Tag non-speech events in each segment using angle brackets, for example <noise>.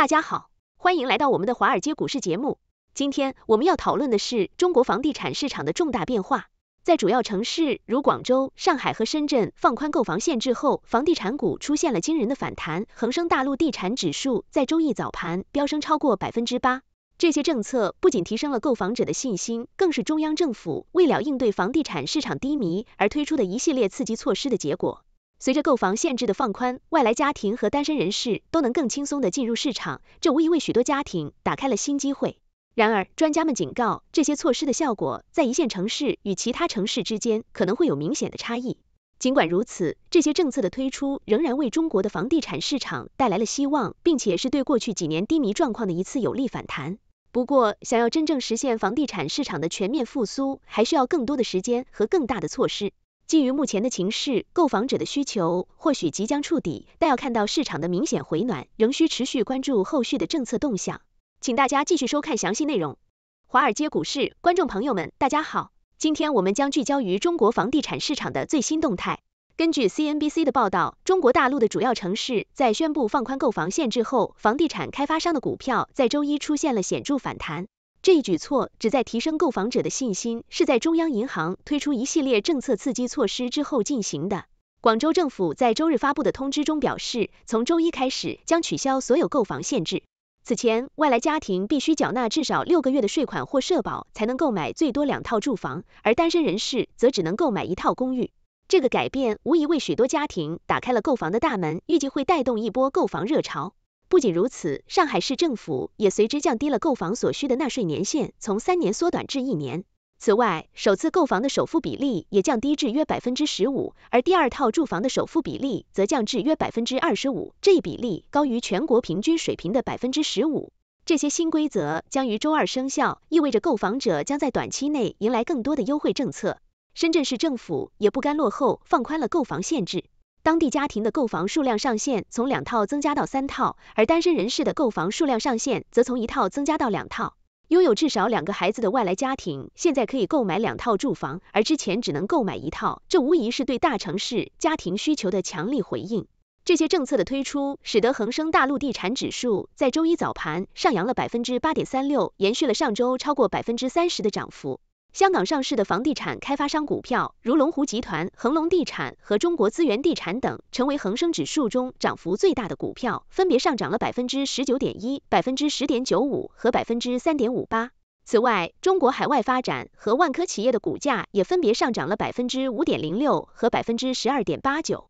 大家好，欢迎来到我们的华尔街股市节目。今天我们要讨论的是中国房地产市场的重大变化。在主要城市如广州、上海和深圳放宽购房限制后，房地产股出现了惊人的反弹。恒生大陆地产指数在周一早盘飙升超过百分之八。这些政策不仅提升了购房者的信心，更是中央政府为了应对房地产市场低迷而推出的一系列刺激措施的结果。随着购房限制的放宽，外来家庭和单身人士都能更轻松的进入市场，这无疑为许多家庭打开了新机会。然而，专家们警告，这些措施的效果在一线城市与其他城市之间可能会有明显的差异。尽管如此，这些政策的推出仍然为中国的房地产市场带来了希望，并且是对过去几年低迷状况的一次有力反弹。不过，想要真正实现房地产市场的全面复苏，还需要更多的时间和更大的措施。基于目前的情势，购房者的需求或许即将触底，但要看到市场的明显回暖，仍需持续关注后续的政策动向。请大家继续收看详细内容。华尔街股市，观众朋友们，大家好，今天我们将聚焦于中国房地产市场的最新动态。根据 CNBC 的报道，中国大陆的主要城市在宣布放宽购房限制后，房地产开发商的股票在周一出现了显著反弹。这一举措旨在提升购房者的信心，是在中央银行推出一系列政策刺激措施之后进行的。广州政府在周日发布的通知中表示，从周一开始将取消所有购房限制。此前，外来家庭必须缴纳至少六个月的税款或社保才能购买最多两套住房，而单身人士则只能购买一套公寓。这个改变无疑为许多家庭打开了购房的大门，预计会带动一波购房热潮。不仅如此，上海市政府也随之降低了购房所需的纳税年限，从三年缩短至一年。此外，首次购房的首付比例也降低至约百分之十五，而第二套住房的首付比例则降至约百分之二十五，这一比例高于全国平均水平的百分之十五。这些新规则将于周二生效，意味着购房者将在短期内迎来更多的优惠政策。深圳市政府也不甘落后，放宽了购房限制。当地家庭的购房数量上限从两套增加到三套，而单身人士的购房数量上限则从一套增加到两套。拥有至少两个孩子的外来家庭现在可以购买两套住房，而之前只能购买一套。这无疑是对大城市家庭需求的强力回应。这些政策的推出，使得恒生大陆地产指数在周一早盘上扬了百分之八点三六，延续了上周超过百分之三十的涨幅。香港上市的房地产开发商股票，如龙湖集团、恒隆地产和中国资源地产等，成为恒生指数中涨幅最大的股票，分别上涨了百分之十九点一、百分之十点九五和百分之三点五八。此外，中国海外发展和万科企业的股价也分别上涨了百分之五点零六和百分之十二点八九。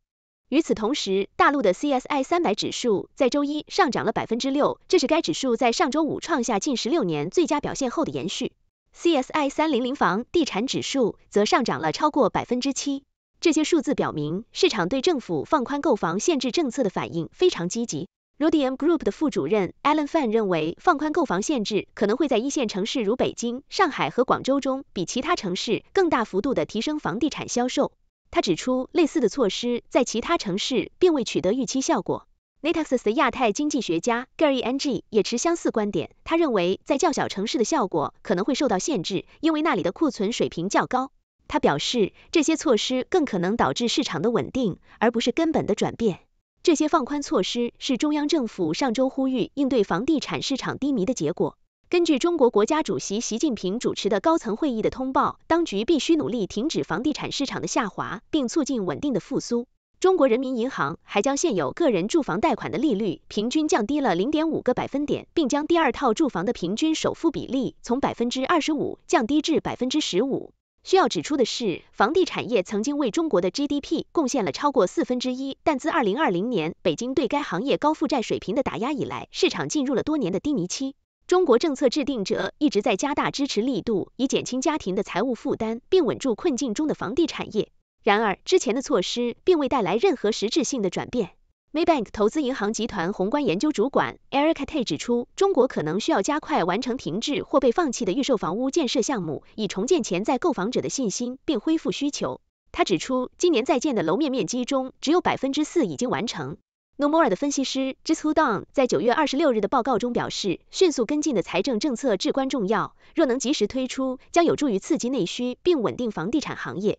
与此同时，大陆的 CSI 三百指数在周一上涨了百分之六，这是该指数在上周五创下近十六年最佳表现后的延续。CSI 三零零房地产指数则上涨了超过百分之七。这些数字表明，市场对政府放宽购房限制政策的反应非常积极。r o d i u m Group 的副主任 Alan Fan 认为，放宽购房限制可能会在一线城市如北京、上海和广州中，比其他城市更大幅度的提升房地产销售。他指出，类似的措施在其他城市并未取得预期效果。纳塔尔 s 的亚太经济学家 Gary Ng 也持相似观点。他认为，在较小城市的效果可能会受到限制，因为那里的库存水平较高。他表示，这些措施更可能导致市场的稳定，而不是根本的转变。这些放宽措施是中央政府上周呼吁应对房地产市场低迷的结果。根据中国国家主席习近平主持的高层会议的通报，当局必须努力停止房地产市场的下滑，并促进稳定的复苏。中国人民银行还将现有个人住房贷款的利率平均降低了零点五个百分点，并将第二套住房的平均首付比例从百分之二十五降低至百分之十五。需要指出的是，房地产业曾经为中国的 GDP 贡献了超过四分之一，但自二零二零年北京对该行业高负债水平的打压以来，市场进入了多年的低迷期。中国政策制定者一直在加大支持力度，以减轻家庭的财务负担，并稳住困境中的房地产业。然而，之前的措施并未带来任何实质性的转变。Maybank 投资银行集团宏观研究主管 Erica Tay 指出，中国可能需要加快完成停滞或被放弃的预售房屋建设项目，以重建潜在购房者的信心并恢复需求。他指出，今年在建的楼面面积中，只有百分之四已经完成。Nomura 的分析师 Jisu d o n 在九月二十六日的报告中表示，迅速跟进的财政政策至关重要，若能及时推出，将有助于刺激内需并稳定房地产行业。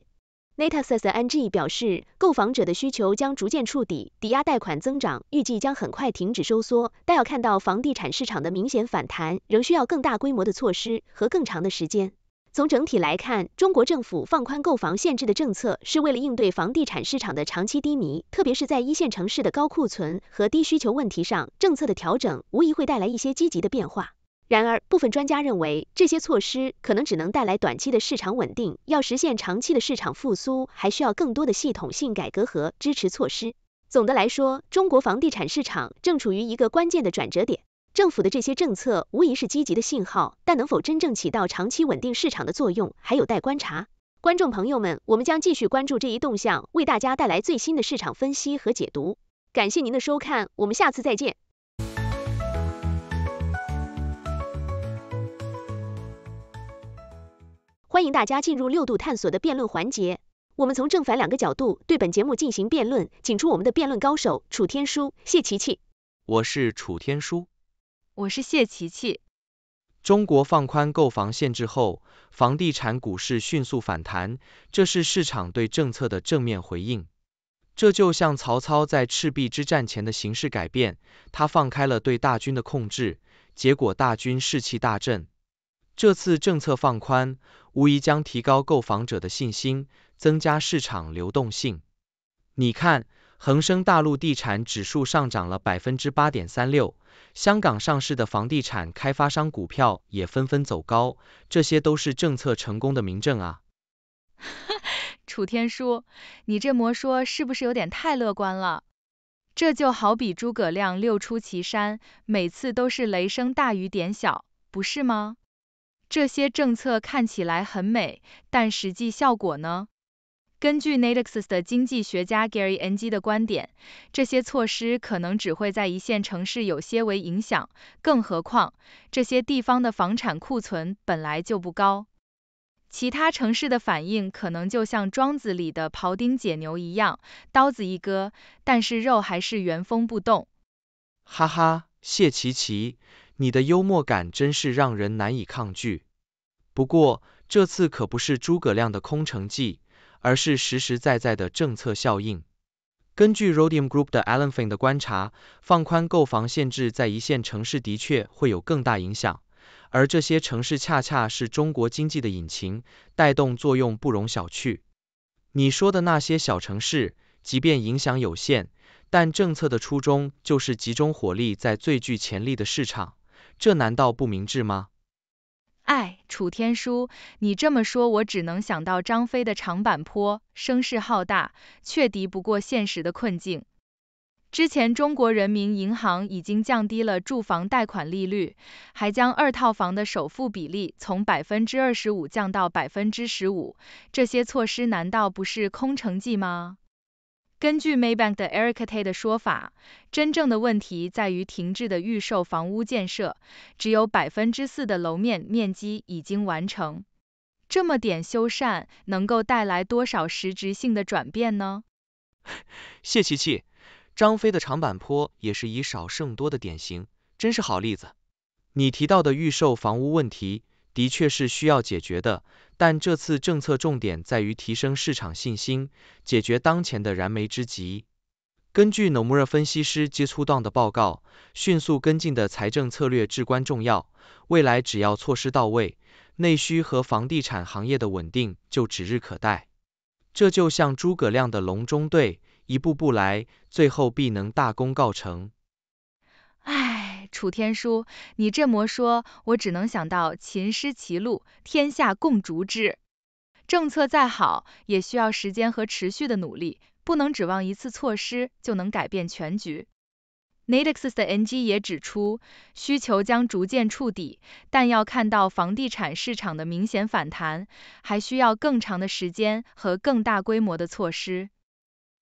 Natasa Ng 表示，购房者的需求将逐渐触底，抵押贷款增长预计将很快停止收缩，但要看到房地产市场的明显反弹，仍需要更大规模的措施和更长的时间。从整体来看，中国政府放宽购房限制的政策是为了应对房地产市场的长期低迷，特别是在一线城市的高库存和低需求问题上，政策的调整无疑会带来一些积极的变化。然而，部分专家认为，这些措施可能只能带来短期的市场稳定。要实现长期的市场复苏，还需要更多的系统性改革和支持措施。总的来说，中国房地产市场正处于一个关键的转折点。政府的这些政策无疑是积极的信号，但能否真正起到长期稳定市场的作用，还有待观察。观众朋友们，我们将继续关注这一动向，为大家带来最新的市场分析和解读。感谢您的收看，我们下次再见。欢迎大家进入六度探索的辩论环节。我们从正反两个角度对本节目进行辩论，请出我们的辩论高手楚天舒、谢琪琪。我是楚天舒。我是谢琪琪。中国放宽购房限制后，房地产股市迅速反弹，这是市场对政策的正面回应。这就像曹操在赤壁之战前的形势改变，他放开了对大军的控制，结果大军士气大振。这次政策放宽，无疑将提高购房者的信心，增加市场流动性。你看，恒生大陆地产指数上涨了百分之八点三六，香港上市的房地产开发商股票也纷纷走高，这些都是政策成功的明证啊！哈 <laughs> 楚天舒，你这魔说是不是有点太乐观了？这就好比诸葛亮六出祁山，每次都是雷声大雨点小，不是吗？这些政策看起来很美，但实际效果呢？根据 n 奈 i 斯的经济学家 Gary Ng 的观点，这些措施可能只会在一线城市有些微影响，更何况这些地方的房产库存本来就不高。其他城市的反应可能就像《庄子》里的庖丁解牛一样，刀子一割，但是肉还是原封不动。哈哈，谢奇奇。你的幽默感真是让人难以抗拒。不过这次可不是诸葛亮的空城计，而是实实在在的政策效应。根据 Rodium Group 的 Alan Feng 的观察，放宽购房限制在一线城市的确会有更大影响，而这些城市恰恰是中国经济的引擎，带动作用不容小觑。你说的那些小城市，即便影响有限，但政策的初衷就是集中火力在最具潜力的市场。这难道不明智吗？哎，楚天舒，你这么说，我只能想到张飞的长坂坡，声势浩大，却敌不过现实的困境。之前中国人民银行已经降低了住房贷款利率，还将二套房的首付比例从百分之二十五降到百分之十五，这些措施难道不是空城计吗？根据 Maybank 的 Eric Tay 的说法，真正的问题在于停滞的预售房屋建设，只有百分之四的楼面面积已经完成。这么点修缮，能够带来多少实质性的转变呢？<laughs> 谢琪琪，张飞的长坂坡也是以少胜多的典型，真是好例子。你提到的预售房屋问题。的确是需要解决的，但这次政策重点在于提升市场信心，解决当前的燃眉之急。根据 Nomura 分析师接触到的报告，迅速跟进的财政策略至关重要。未来只要措施到位，内需和房地产行业的稳定就指日可待。这就像诸葛亮的隆中对，一步步来，最后必能大功告成。楚天舒，你这么说，我只能想到秦失其鹿，天下共逐之。政策再好，也需要时间和持续的努力，不能指望一次措施就能改变全局。n a t e x 的 NG 也指出，需求将逐渐触底，但要看到房地产市场的明显反弹，还需要更长的时间和更大规模的措施。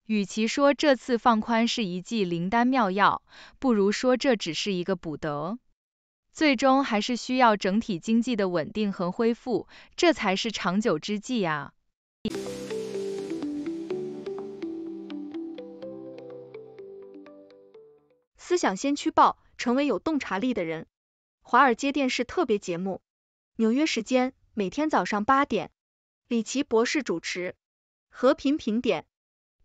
与其说这次放宽是一剂灵丹妙药，不如说这只是一个补德。最终还是需要整体经济的稳定和恢复，这才是长久之计啊！思想先驱报，成为有洞察力的人。华尔街电视特别节目，纽约时间每天早上八点，李奇博士主持。和平评点。